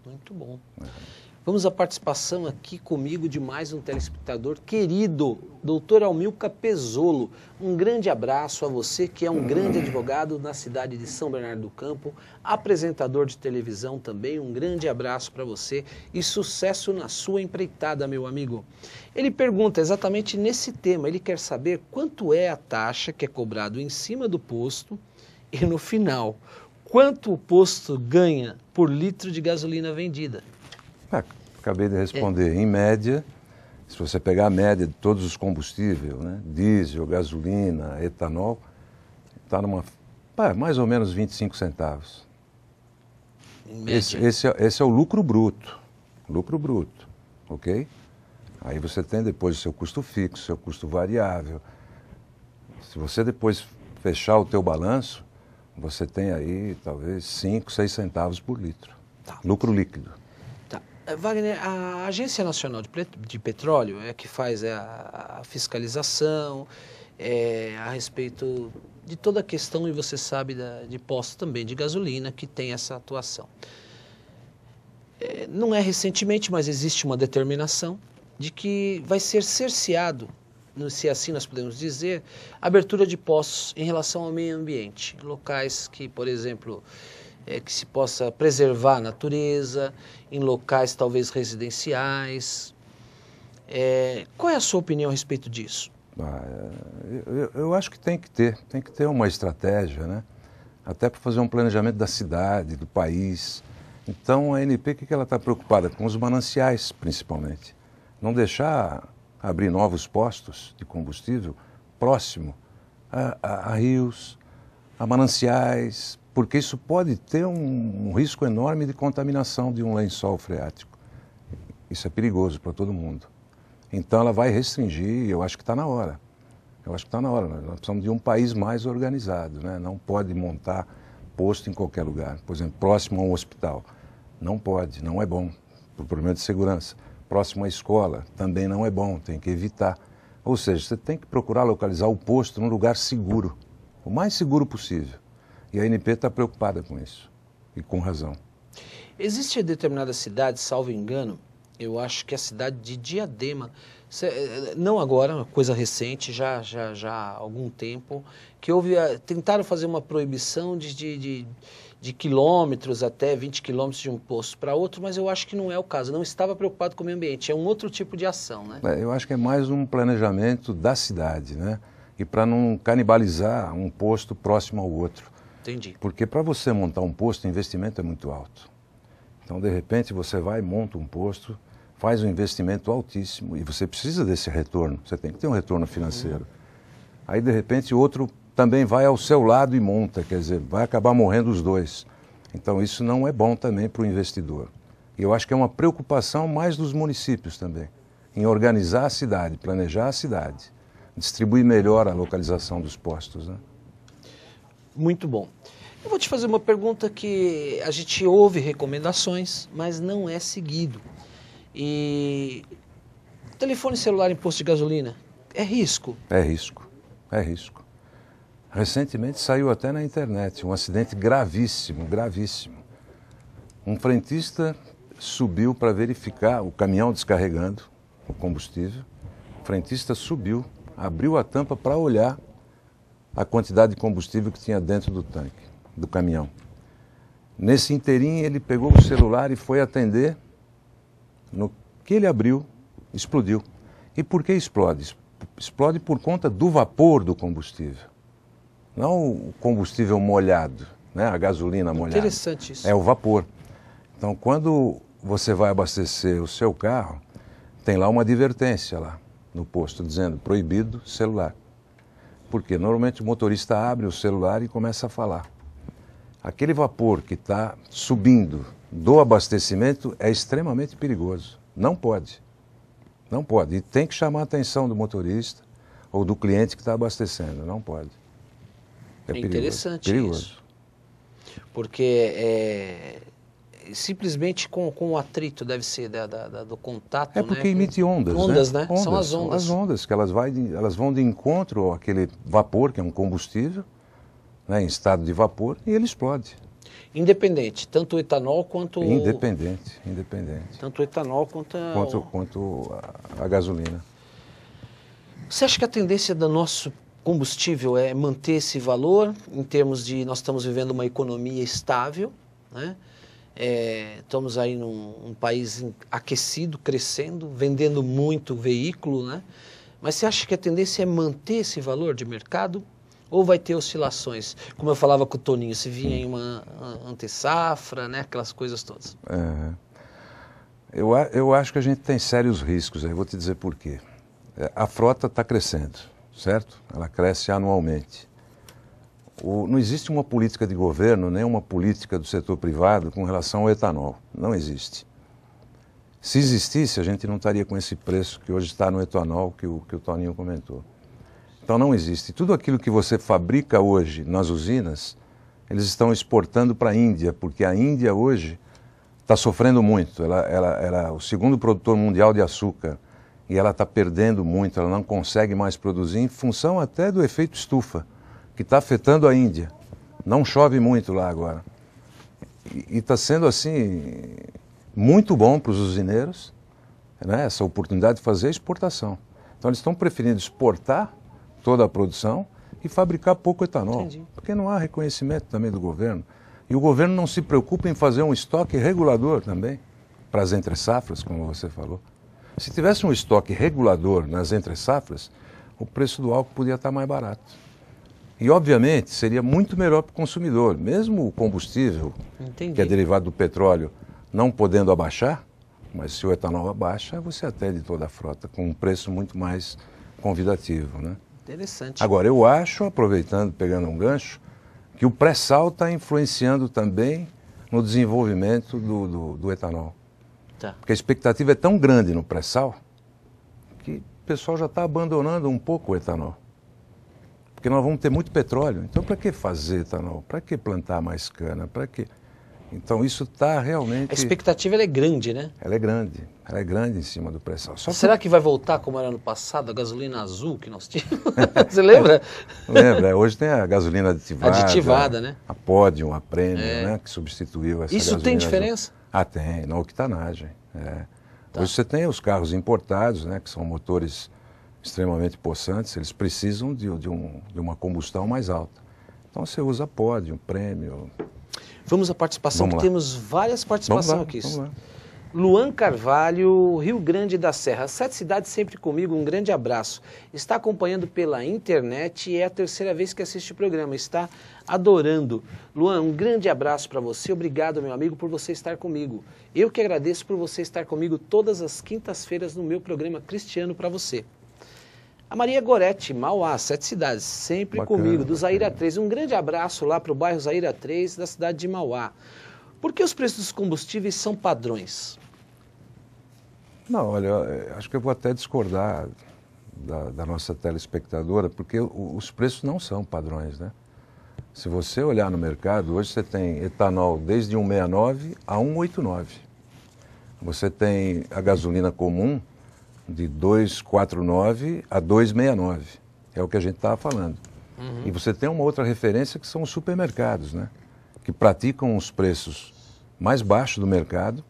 Muito bom. É. Vamos à participação aqui comigo de mais um telespectador querido, doutor Almilca Pesolo. Um grande abraço a você, que é um grande advogado na cidade de São Bernardo do Campo, apresentador de televisão também. Um grande abraço para você e sucesso na sua empreitada, meu amigo. Ele pergunta exatamente nesse tema, ele quer saber quanto é a taxa que é cobrado em cima do posto e no final, quanto o posto ganha por litro de gasolina vendida? É, Acabei de responder. Em média, se você pegar a média de todos os combustíveis, né, diesel, gasolina, etanol, está numa mais ou menos 25 centavos. Esse, esse, é, esse é o lucro bruto. Lucro bruto, ok? Aí você tem depois o seu custo fixo, seu custo variável. Se você depois fechar o teu balanço, você tem aí talvez 5, 6 centavos por litro. Tá. Lucro líquido. É, Wagner, a Agência Nacional de Petróleo é que faz é, a fiscalização é, a respeito de toda a questão, e você sabe, da, de postos também de gasolina que tem essa atuação. É, não é recentemente, mas existe uma determinação de que vai ser cerceado, se assim nós podemos dizer, abertura de postos em relação ao meio ambiente. Locais que, por exemplo, é, que se possa preservar a natureza, em locais talvez residenciais. É, qual é a sua opinião a respeito disso? Ah, eu, eu, acho que tem que ter, tem que ter uma estratégia, né? até para fazer um planejamento da cidade, do país. Então a NP, o que ela está preocupada? Com os mananciais, principalmente. Não deixar abrir novos postos de combustível próximo a, a, a rios, a mananciais, porque isso pode ter um, um risco enorme de contaminação de um lençol freático. Isso é perigoso para todo mundo. Então ela vai restringir, eu acho que está na hora. Eu acho que está na hora. Nós precisamos de um país mais organizado, né? Não pode montar posto em qualquer lugar. Por exemplo, próximo a um hospital. Não pode, não é bom, por problema de segurança. Próximo à escola, também não é bom, tem que evitar. Ou seja, você tem que procurar localizar o posto num lugar seguro, o mais seguro possível. E a ANP está preocupada com isso, e com razão. Existe determinada cidade, salvo engano, eu acho que é a cidade de Diadema, eh, não agora, coisa recente, já, já, já há algum tempo, que houve, tentaram fazer uma proibição de, de, de, de quilômetros, até 20 quilômetros de um posto para outro, mas eu acho que não é o caso, não estava preocupado com o meio ambiente, é um outro tipo de ação, né? É, eu acho que é mais um planejamento da cidade, né? E para não canibalizar um posto próximo ao outro. Entendi. Porque para você montar um posto, o investimento é muito alto. Então, de repente, você vai, monta um posto, faz um investimento altíssimo e você precisa desse retorno. Você tem que ter um retorno financeiro. Uhum. Aí, de repente, outro também vai ao seu lado e monta, quer dizer, vai acabar morrendo os dois. Então, isso não é bom também para o investidor. E eu acho que é uma preocupação mais dos municípios também, em organizar a cidade, planejar a cidade, distribuir melhor a localização dos postos. Né? Muito bom. Eu vou te fazer uma pergunta que a gente ouve recomendações, mas não é seguido. E telefone celular em posto de gasolina é risco? É risco. É risco. Recentemente saiu até na internet um acidente gravíssimo, gravíssimo. Um frentista subiu para verificar o caminhão descarregando o combustível. O frentista subiu, abriu a tampa para olhar a quantidade de combustível que tinha dentro do tanque, do caminhão. Nesse inteirinho, ele pegou o celular e foi atender. No que ele abriu, explodiu. E por que explode? Explode por conta do vapor do combustível, não o combustível molhado, né? a gasolina molhada. Interessante isso. É o vapor. Então, quando você vai abastecer o seu carro, tem lá uma advertência lá no posto dizendo proibido celular. Porque normalmente o motorista abre o celular e começa a falar. Aquele vapor que está subindo do abastecimento é extremamente perigoso. Não pode. Não pode. E tem que chamar a atenção do motorista ou do cliente que está abastecendo. Não pode. É, é interessante perigoso. isso. Porque é, simplesmente com, com o atrito, deve ser, da, da, da, do contato. É né, porque né? emite ondas. Né? Ondas, né? né? Ondas, são as ondas. São as ondas, que elas, vai de, elas vão de encontro àquele vapor, que é um combustível, né, em estado de vapor, e ele explode. Independente, tanto o etanol quanto. Independente, independente. Tanto o etanol quanto quanto, quanto a, a gasolina. Você acha que a tendência do nosso combustível é manter esse valor, em termos de nós estamos vivendo uma economia estável, né? É, estamos aí num um país aquecido, crescendo, vendendo muito veículo, né? Mas você acha que a tendência é manter esse valor de mercado? Ou vai ter oscilações? Como eu falava com o Toninho, se vinha em uma antessafra, né? Aquelas coisas todas. É. Eu, eu acho que a gente tem sérios riscos, eu vou te dizer por quê. É, a frota está crescendo, certo? Ela cresce anualmente. O, não existe uma política de governo, nem uma política do setor privado com relação ao etanol. Não existe. Se existisse, a gente não estaria com esse preço que hoje está no etanol, que o, que o Toninho comentou. Então não existe. Tudo aquilo que você fabrica hoje nas usinas, eles estão exportando para a Índia, porque a Índia hoje está sofrendo muito. Ela, ela, ela é o segundo produtor mundial de açúcar e ela está perdendo muito, ela não consegue mais produzir, em função até do efeito estufa que está afetando a Índia. Não chove muito lá agora. E está sendo assim muito bom para os usineiros né, essa oportunidade de fazer exportação. Então eles estão preferindo exportar toda a produção e fabricar pouco etanol, Entendi. porque não há reconhecimento também do governo. E o governo não se preocupa em fazer um estoque regulador também para as entre safras, como você falou. Se tivesse um estoque regulador nas entre safras, o preço do álcool podia estar tá mais barato. E, obviamente, seria muito melhor para o consumidor, mesmo o combustível, Entendi. que é derivado do petróleo, não podendo abaixar, mas se o etanol abaixa, você atende toda a frota com um preço muito mais convidativo. Né? Interessante. Agora, eu acho, aproveitando, pegando um gancho, que o pré-sal está influenciando também no desenvolvimento do, do, do etanol. Tá. Porque a expectativa é tão grande no pré-sal que o pessoal já está abandonando um pouco o etanol. Porque nós vamos ter muito petróleo. Então, para que fazer etanol? Para que plantar mais cana? Para que. Então, isso está realmente. A expectativa é grande, né? Ela é grande. Ela é grande em cima do pré-sal. Será que... que... vai voltar como era no passado, a gasolina azul que nós tínhamos? Você lembra? É, lembra. É, hoje tem a gasolina aditivada. Aditivada, a, né? A Podium, a Premium, é. né? Que substituiu essa Isso tem diferença? Azul. Ah, tem. Na octanagem. É. Tá. Hoje você tem os carros importados, né? Que são motores extremamente possantes, eles precisam de, de, um, de uma combustão mais alta. Então você usa pódio, prêmio. Vamos à participação, vamos que temos várias participações aqui. Vamos lá. Luan Carvalho, Rio Grande da Serra. Sete cidades sempre comigo, um grande abraço. Está acompanhando pela internet e é a terceira vez que assiste o programa. Está adorando. Luan, um grande abraço para você. Obrigado, meu amigo, por você estar comigo. Eu que agradeço por você estar comigo todas as quintas-feiras no meu programa Cristiano para você. A Maria Goretti, Mauá, Sete Cidades, sempre bacana, comigo, do Zaira 3. Um grande abraço lá para o bairro Zaira 3, da cidade de Mauá. Por que os preços dos combustíveis são padrões? Não, olha, eh, acho que eu vou até discordar da, da nossa telespectadora, porque os preços não são padrões, né? Se você olhar no mercado, hoje você tem etanol desde 1,69 a 1,89. Você tem a gasolina comum de 249 a 269. É o que a gente estava falando. Uhum. E você tem uma outra referência que são os supermercados, né? Que praticam os preços mais baixos do mercado.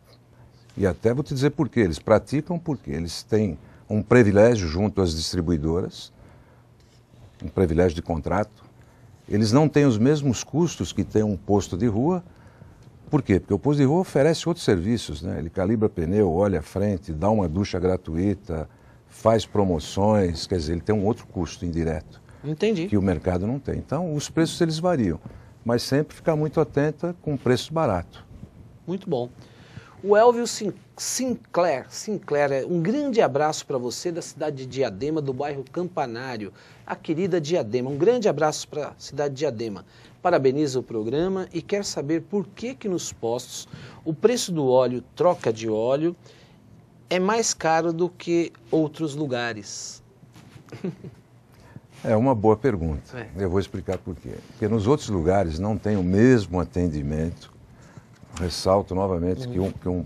E até vou te dizer por quê. Eles praticam porque eles têm um privilégio junto às distribuidoras, um privilégio de contrato. Eles não têm os mesmos custos que tem um posto de rua, por quê? Porque o Posto de Rua oferece outros serviços, né? Ele calibra pneu, olha a frente, dá uma ducha gratuita, faz promoções, quer dizer, ele tem um outro custo indireto. Entendi. Que o mercado não tem. Então, os preços eles variam, mas sempre ficar muito atenta com preço barato. Muito bom. O Elvio Sinclair, Sinclair, é um grande abraço para você da cidade de Diadema, do bairro Campanário. A querida Diadema, um grande abraço para a cidade de Diadema parabeniza o programa e quer saber por que, que nos postos o preço do óleo troca de óleo é mais caro do que outros lugares. É uma boa pergunta. É. Eu vou explicar por quê. Porque nos outros lugares não tem o mesmo atendimento, ressalto novamente, uhum. que, um, que, um,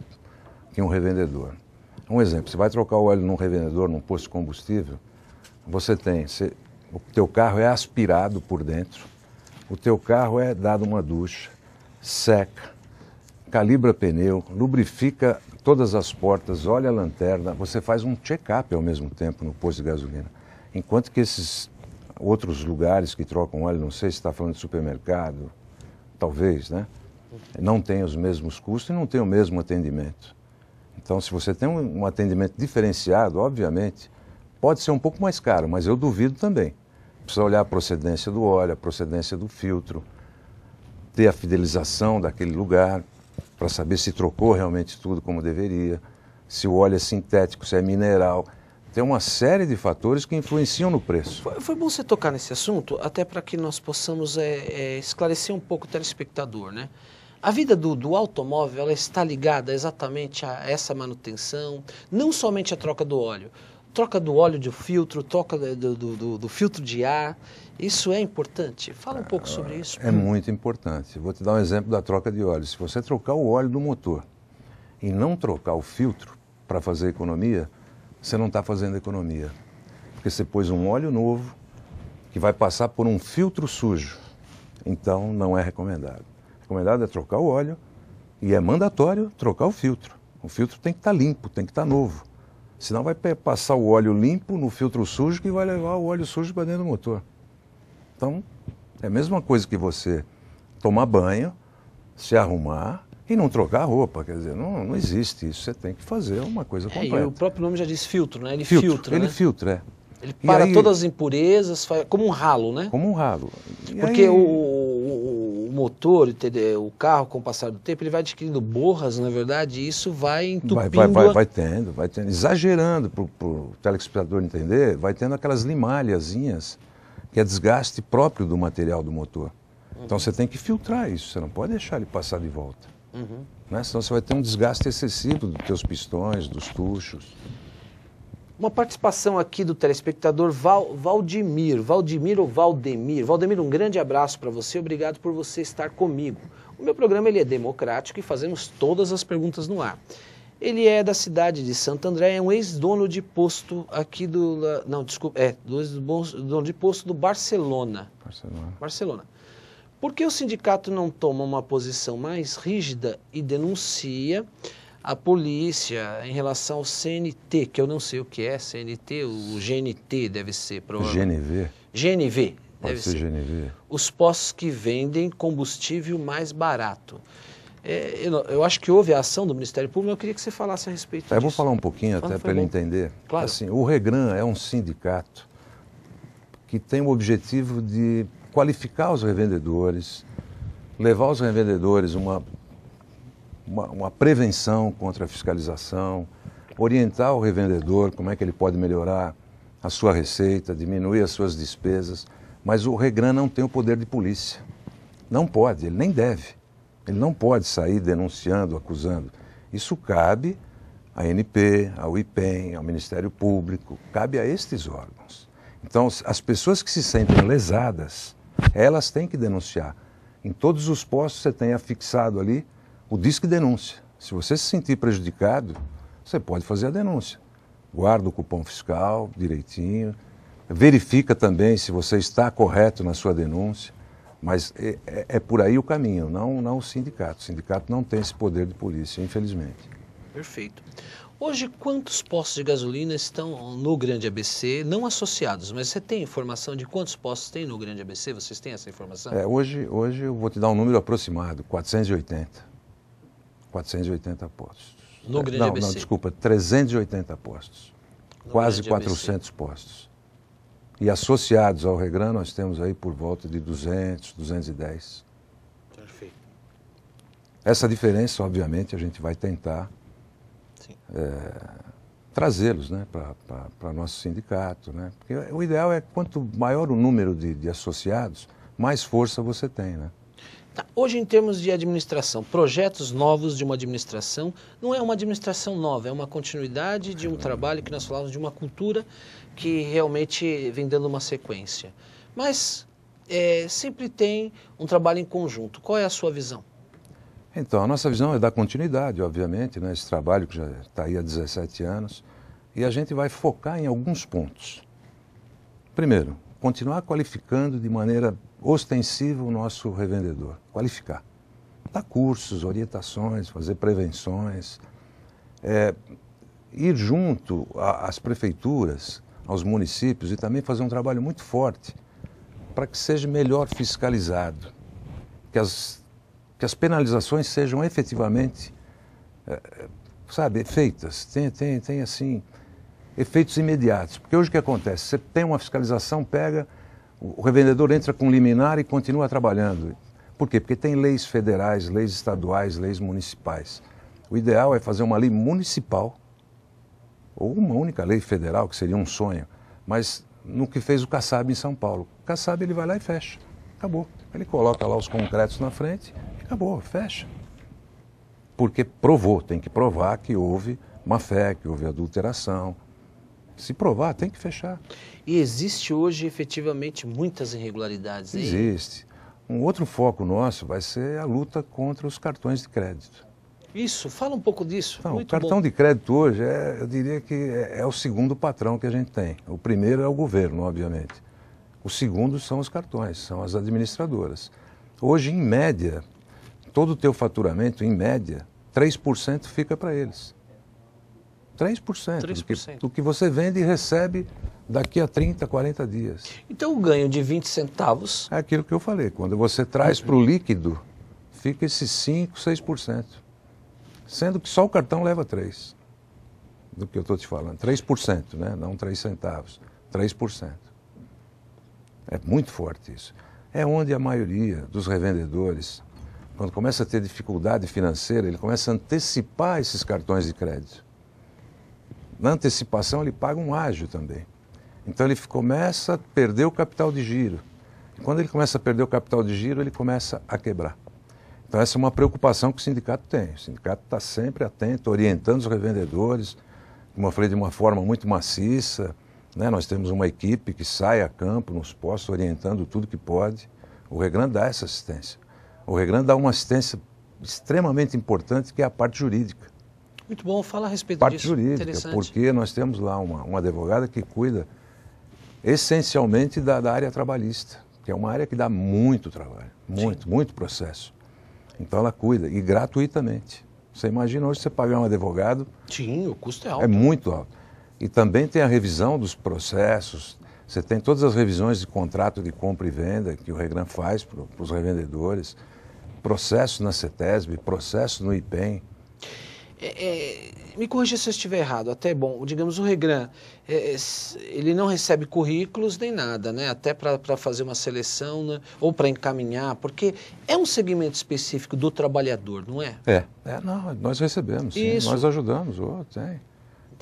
que um revendedor. Um exemplo, você vai trocar o óleo num revendedor, num posto de combustível, você tem, você, o teu carro é aspirado por dentro, o teu carro é dado uma ducha, seca, calibra pneu, lubrifica todas as portas, olha a lanterna, você faz um check-up ao mesmo tempo no posto de gasolina. Enquanto que esses outros lugares que trocam óleo, não sei se está falando de supermercado, talvez, né? Não tem os mesmos custos e não tem o mesmo atendimento. Então, se você tem um atendimento diferenciado, obviamente, pode ser um pouco mais caro, mas eu duvido também. Precisa olhar a procedência do óleo, a procedência do filtro, ter a fidelização daquele lugar, para saber se trocou realmente tudo como deveria, se o óleo é sintético, se é mineral. Tem uma série de fatores que influenciam no preço. Foi, foi bom você tocar nesse assunto, até para que nós possamos é, é, esclarecer um pouco o telespectador, né? A vida do, do automóvel ela está ligada exatamente a essa manutenção, não somente a troca do óleo troca do óleo de filtro, troca do, do, do, do filtro de ar. Isso é importante? Fala um pouco sobre isso. É muito importante. Vou te dar um exemplo da troca de óleo. Se você trocar o óleo do motor e não trocar o filtro para fazer economia, você não está fazendo economia. Porque você pôs um óleo novo que vai passar por um filtro sujo. Então, não é recomendado. Recomendado é trocar o óleo e é mandatório trocar o filtro. O filtro tem que estar tá limpo, tem que estar tá novo. Senão vai passar o óleo limpo no filtro sujo que vai levar o óleo sujo para dentro do motor. Então, é a mesma coisa que você tomar banho, se arrumar e não trocar a roupa. Quer dizer, não, não existe isso. Você tem que fazer uma coisa é, completa. É, o próprio nome já diz filtro, né? Ele filtro, filtra. Ele né? filtra, é. Ele para aí, todas as impurezas, como um ralo, né? Como um ralo. E Porque aí... o, o motor, é, o carro com o passar do tempo, ele vai adquirindo borras, na verdade, e isso vai entupindo... Vai, vai, vai, vai tendo, vai tendo. Exagerando para o telespectador entender, vai tendo aquelas limalhazinhas que é desgaste próprio do material do motor. Uhum. Então você tem que filtrar isso, você não pode deixar ele passar de volta. Uhum. Né? Senão você vai ter um desgaste excessivo dos teus pistões, dos tuchos. Uma participação aqui do telespectador Val, Valdimir, Valdimir ou Valdemir. Valdemir, um grande abraço para você, obrigado por você estar comigo. O meu programa ele é democrático e fazemos todas as perguntas no ar. Ele é da cidade de Santo André, é um ex-dono de posto aqui do... Não, desculpa, é, dono de posto do Barcelona. Barcelona. Barcelona. Por que o sindicato não toma uma posição mais rígida e denuncia a polícia em relação ao CNT, que eu não sei o que é CNT, o GNT deve ser, provavelmente. GNV? GNV. Pode deve ser, ser. GNV. Os postos que vendem combustível mais barato. É, eu, eu, acho que houve a ação do Ministério Público, eu queria que você falasse a respeito disso. É, eu vou falar um pouquinho até para ele entender. Claro. Assim, o Regran é um sindicato que tem o objetivo de qualificar os revendedores, levar os revendedores uma uma, uma prevenção contra a fiscalização, orientar o revendedor como é que ele pode melhorar a sua receita, diminuir as suas despesas, mas o Regran não tem o poder de polícia. Não pode, ele nem deve. Ele não pode sair denunciando, acusando. Isso cabe à NP, ao IPEM, ao Ministério Público, cabe a estes órgãos. Então, as pessoas que se sentem lesadas, elas têm que denunciar. Em todos os postos você tem afixado ali o disque denúncia. Se você se sentir prejudicado, você pode fazer a denúncia. Guarda o cupom fiscal direitinho, verifica também se você está correto na sua denúncia, mas é, é, é por aí o caminho, não, não o sindicato. O sindicato não tem esse poder de polícia, infelizmente. Perfeito. Hoje, quantos postos de gasolina estão no Grande ABC, não associados, mas você tem informação de quantos postos tem no Grande ABC? Vocês têm essa informação? É, hoje, hoje eu vou te dar um número aproximado, 480. 480 postos. No grande não, ABC. não, desculpa, 380 postos. No quase 400 ABC. postos. E associados ao Regran, nós temos aí por volta de 200, 210. Perfeito. Essa diferença, obviamente, a gente vai tentar é, trazê-los né, para nosso sindicato. Né? Porque o ideal é quanto maior o número de, de associados, mais força você tem. Né? Tá. Hoje, em termos de administração, projetos novos de uma administração, não é uma administração nova, é uma continuidade de um trabalho que nós falávamos de uma cultura que realmente vem dando uma sequência. Mas é, sempre tem um trabalho em conjunto. Qual é a sua visão? Então, a nossa visão é dar continuidade, obviamente, né, esse trabalho que já está aí há 17 anos, e a gente vai focar em alguns pontos. Primeiro, continuar qualificando de maneira ostensivo o nosso revendedor, qualificar. Dar cursos, orientações, fazer prevenções, é, ir junto às prefeituras, aos municípios e também fazer um trabalho muito forte para que seja melhor fiscalizado, que as, que as penalizações sejam efetivamente, é, sabe, feitas, tem, tem, tem assim, efeitos imediatos. Porque hoje o que acontece? Você tem uma fiscalização, pega o revendedor entra com liminar e continua trabalhando. Por quê? Porque tem leis federais, leis estaduais, leis municipais. O ideal é fazer uma lei municipal ou uma única lei federal, que seria um sonho, mas no que fez o Kassab em São Paulo. O Kassab ele vai lá e fecha. Acabou. Ele coloca lá os concretos na frente e acabou, fecha. Porque provou, tem que provar que houve má fé, que houve adulteração, se provar, tem que fechar. E existe hoje efetivamente muitas irregularidades Hein? Existe. Um outro foco nosso vai ser a luta contra os cartões de crédito. Isso, fala um pouco disso. Não, o cartão bom. de crédito hoje, é, eu diria que é, é, o segundo patrão que a gente tem. O primeiro é o governo, obviamente. O segundo são os cartões, são as administradoras. Hoje, em média, todo o teu faturamento, em média, 3% fica para eles. 3%, 3%. Do, que, do que você vende e recebe daqui a 30, 40 dias. Então o ganho de 20 centavos. É aquilo que eu falei. Quando você traz para o líquido, fica esses 5, 6%. Sendo que só o cartão leva 3%. Do que eu estou te falando. 3%, né? não 3 centavos. 3%. É muito forte isso. É onde a maioria dos revendedores, quando começa a ter dificuldade financeira, ele começa a antecipar esses cartões de crédito na antecipação, ele paga um ágio também. Então, ele começa a perder o capital de giro. E quando ele começa a perder o capital de giro, ele começa a quebrar. Então, essa é uma preocupação que o sindicato tem. O sindicato está sempre atento, orientando os revendedores, como eu falei, de uma forma muito maciça. Né? Nós temos uma equipe que sai a campo, nos postos, orientando tudo que pode. O Regran dá essa assistência. O Regran dá uma assistência extremamente importante, que é a parte jurídica. Muito bom, fala a respeito parte disso. jurídica, porque nós temos lá uma, uma advogada que cuida essencialmente da, da, área trabalhista, que é uma área que dá muito trabalho, muito, Sim. muito processo. Então ela cuida, e gratuitamente. Você imagina hoje você pagar um advogado. Sim, o custo é, é alto. É muito alto. E também tem a revisão dos processos, você tem todas as revisões de contrato de compra e venda que o Regran faz para os revendedores, processo na CETESB, processo no IPEM. É, é, me corrija se eu estiver errado, até bom, digamos, o Regran, é, é, ele não recebe currículos nem nada, né? até para fazer uma seleção né? ou para encaminhar, porque é um segmento específico do trabalhador, não é? É, é não, nós recebemos, sim, Isso. nós ajudamos, oh, tem.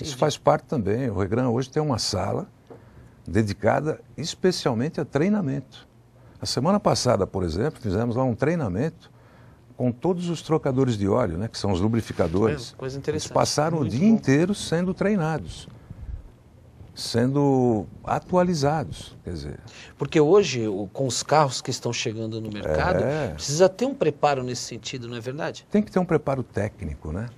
Isso faz parte também, o Regran hoje tem uma sala dedicada especialmente a treinamento. A semana passada, por exemplo, fizemos lá um treinamento com todos os trocadores de óleo, né, que são os lubrificadores. Coisa interessante. Eles passaram Muito o dia bom. inteiro sendo treinados, sendo atualizados, quer dizer. Porque hoje, com os carros que estão chegando no mercado, é... precisa ter um preparo nesse sentido, não é verdade? Tem que ter um preparo técnico, né?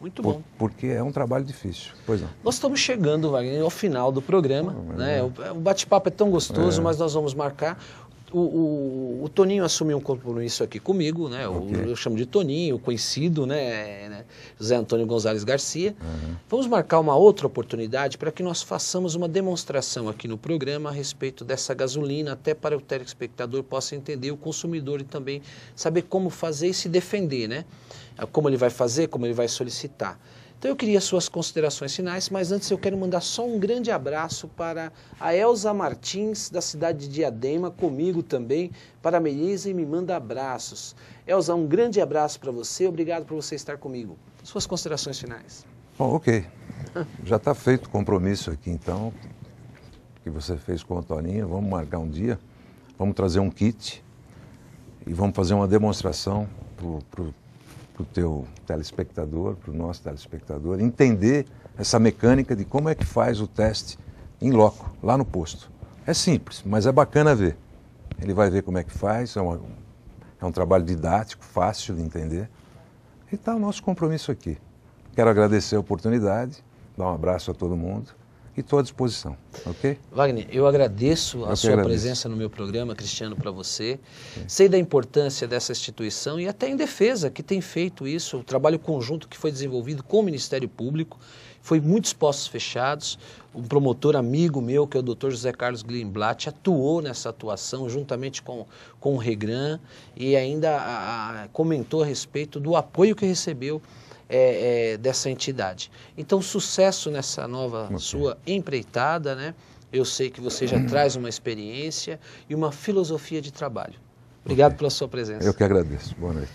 Muito bom. Por, porque é um trabalho difícil. Pois não. Nós estamos chegando, Wagner, ao final do programa. né? É. O bate-papo é tão gostoso, é. mas nós vamos marcar o, o, o, Toninho assumiu um compromisso aqui comigo, né? Okay. Eu, eu, chamo de Toninho, conhecido, né? É, né? José Antônio Gonzalez Garcia. Uhum. Vamos marcar uma outra oportunidade para que nós façamos uma demonstração aqui no programa a respeito dessa gasolina, até para o telespectador possa entender, o consumidor e também saber como fazer e se defender, né? É, como ele vai fazer, como ele vai solicitar. Então eu queria suas considerações finais, mas antes eu quero mandar só um grande abraço para a Elza Martins, da cidade de Diadema, comigo também, parabeniza e me manda abraços. Elza, um grande abraço para você, obrigado por você estar comigo. Suas considerações finais. Bom, ok. Já está feito o compromisso aqui, então, que você fez com o Toninho. Vamos marcar um dia, vamos trazer um kit e vamos fazer uma demonstração para para o teu telespectador, para o nosso telespectador, entender essa mecânica de como é que faz o teste em loco, lá no posto. É simples, mas é bacana ver. Ele vai ver como é que faz, é, uma, é um trabalho didático, fácil de entender. E está o nosso compromisso aqui. Quero agradecer a oportunidade, dar um abraço a todo mundo e estou à disposição, ok? Wagner, eu agradeço eu a sua agradeço. presença no meu programa, Cristiano, para você. É. Sei da importância dessa instituição e até em defesa que tem feito isso, o trabalho conjunto que foi desenvolvido com o Ministério Público, foi muitos postos fechados. Um promotor amigo meu, que é o doutor José Carlos Glimblatt, atuou nessa atuação juntamente com, com o Regran e ainda a, a, comentou a respeito do apoio que recebeu é, é, dessa entidade. Então, sucesso nessa nova okay. sua empreitada, né? Eu sei que você já uhum. traz uma experiência e uma filosofia de trabalho. Obrigado okay. pela sua presença. Eu que agradeço. Boa noite.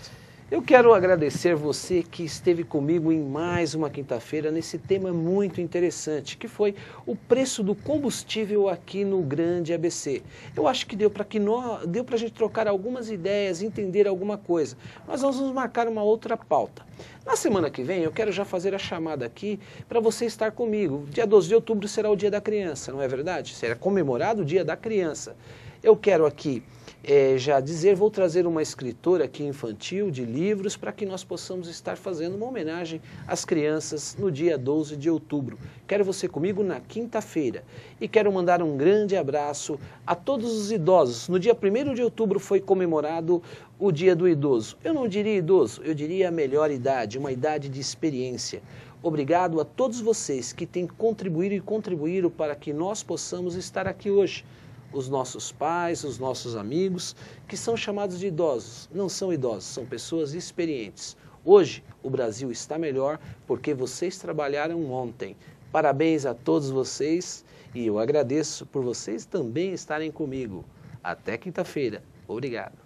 Eu quero agradecer você que esteve comigo em mais uma quinta-feira nesse tema muito interessante, que foi o preço do combustível aqui no Grande ABC. Eu acho que deu para que nós, deu para a gente trocar algumas ideias, entender alguma coisa. Mas nós vamos marcar uma outra pauta. Na semana que vem eu quero já fazer a chamada aqui para você estar comigo. Dia 12 de outubro será o Dia da Criança, não é verdade? Será comemorado o Dia da Criança. Eu quero aqui é, já dizer, vou trazer uma escritora aqui infantil de livros para que nós possamos estar fazendo uma homenagem às crianças no dia 12 de outubro. Quero você comigo na quinta-feira e quero mandar um grande abraço a todos os idosos. No dia 1 de outubro foi comemorado o Dia do Idoso. Eu não diria idoso, eu diria a melhor idade, uma idade de experiência. Obrigado a todos vocês que têm contribuído e contribuíram para que nós possamos estar aqui hoje os nossos pais, os nossos amigos, que são chamados de idosos. Não são idosos, são pessoas experientes. Hoje o Brasil está melhor porque vocês trabalharam ontem. Parabéns a todos vocês e eu agradeço por vocês também estarem comigo. Até quinta-feira. Obrigado.